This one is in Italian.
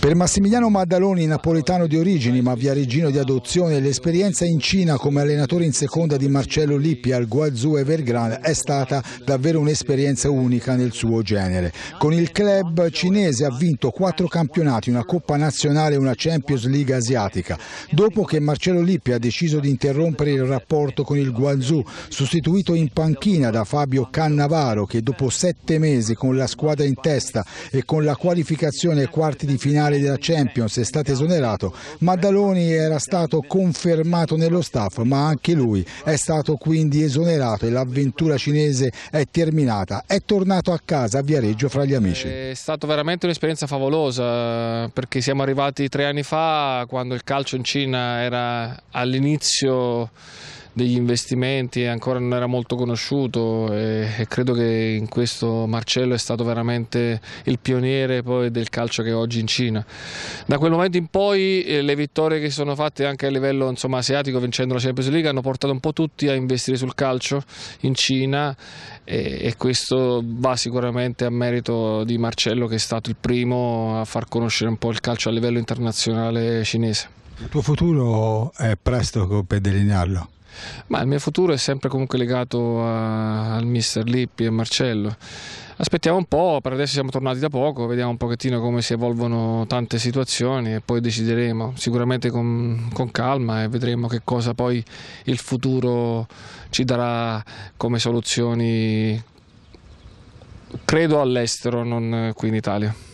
Per Massimiliano Maddaloni, napoletano di origini ma via Regino di adozione, l'esperienza in Cina come allenatore in seconda di Marcello Lippi al Guazú Evergrande è stata davvero un'esperienza unica nel suo genere. Con il club cinese ha vinto quattro campionati, una Coppa Nazionale e una Champions League asiatica. Dopo che Marcello Lippi ha deciso di interrompere il rapporto con il Guazú, sostituito in panchina da Fabio Cannavaro che dopo sette mesi con la squadra in testa e con la qualificazione ai quarti di finale finale della Champions, è stato esonerato, Maddaloni era stato confermato nello staff, ma anche lui è stato quindi esonerato e l'avventura cinese è terminata. È tornato a casa a Viareggio fra gli amici. È stata veramente un'esperienza favolosa perché siamo arrivati tre anni fa quando il calcio in Cina era all'inizio degli investimenti ancora non era molto conosciuto e, e, credo che in questo Marcello è stato veramente il pioniere poi del calcio che è oggi in Cina. Da quel momento in poi eh, le vittorie che sono fatte anche a livello insomma, asiatico vincendo la Champions League hanno portato un po' tutti a investire sul calcio in Cina e, e questo va sicuramente a merito di Marcello che è stato il primo a far conoscere un po' il calcio a livello internazionale cinese. Il tuo futuro è presto per delinearlo? Ma il mio futuro è sempre comunque legato a, al mister Lippi e Marcello. Aspettiamo un po', per adesso siamo tornati da poco, vediamo un pochettino come si evolvono tante situazioni e poi decideremo sicuramente con, con calma e vedremo che cosa poi il futuro ci darà come soluzioni, credo all'estero, non qui in Italia.